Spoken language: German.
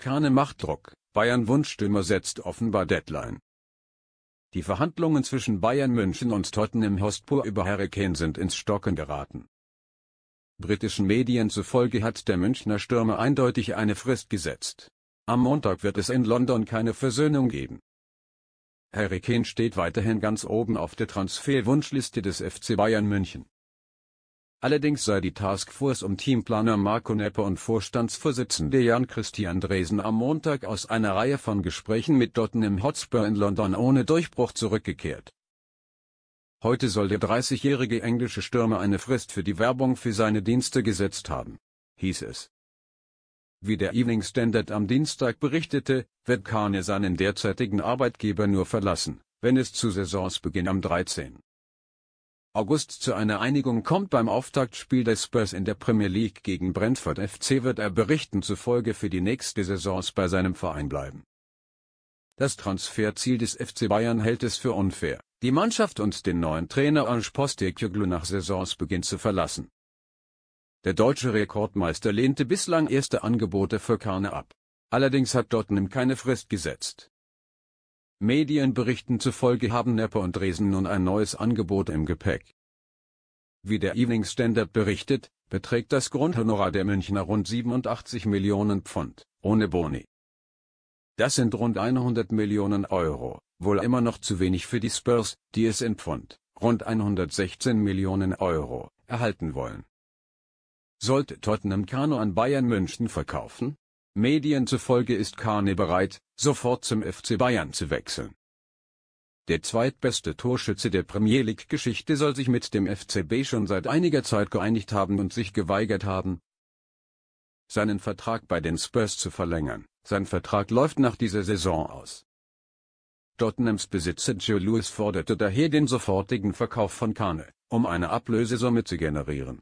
Kane macht Druck, Bayern Wunschstürmer setzt offenbar Deadline. Die Verhandlungen zwischen Bayern München und Tottenham Hotspur über Harry Kane sind ins Stocken geraten. Britischen Medien zufolge hat der Münchner Stürmer eindeutig eine Frist gesetzt. Am Montag wird es in London keine Versöhnung geben. Harry Kane steht weiterhin ganz oben auf der Transferwunschliste des FC Bayern München. Allerdings sei die Taskforce um Teamplaner Marco Neppe und Vorstandsvorsitzende Jan-Christian Dresen am Montag aus einer Reihe von Gesprächen mit Dotten im Hotspur in London ohne Durchbruch zurückgekehrt. Heute soll der 30-jährige englische Stürmer eine Frist für die Werbung für seine Dienste gesetzt haben, hieß es. Wie der Evening Standard am Dienstag berichtete, wird Kane seinen derzeitigen Arbeitgeber nur verlassen, wenn es zu Saisonsbeginn am 13. August zu einer Einigung kommt beim Auftaktspiel der Spurs in der Premier League gegen Brentford FC wird er Berichten zufolge für die nächste Saison bei seinem Verein bleiben. Das Transferziel des FC Bayern hält es für unfair, die Mannschaft und den neuen Trainer Ange Postecoglou nach Saisonsbeginn zu verlassen. Der deutsche Rekordmeister lehnte bislang erste Angebote für Karne ab. Allerdings hat Tottenham keine Frist gesetzt. Medienberichten zufolge haben Neppe und Dresen nun ein neues Angebot im Gepäck. Wie der Evening Standard berichtet, beträgt das Grundhonorar der Münchner rund 87 Millionen Pfund, ohne Boni. Das sind rund 100 Millionen Euro, wohl immer noch zu wenig für die Spurs, die es in Pfund, rund 116 Millionen Euro, erhalten wollen. Sollte Tottenham Kano an Bayern München verkaufen? Medien zufolge ist Kane bereit, sofort zum FC Bayern zu wechseln. Der zweitbeste Torschütze der Premier League-Geschichte soll sich mit dem FCB schon seit einiger Zeit geeinigt haben und sich geweigert haben, seinen Vertrag bei den Spurs zu verlängern. Sein Vertrag läuft nach dieser Saison aus. Tottenhams Besitzer Joe Lewis forderte daher den sofortigen Verkauf von Kane, um eine Ablösesumme zu generieren.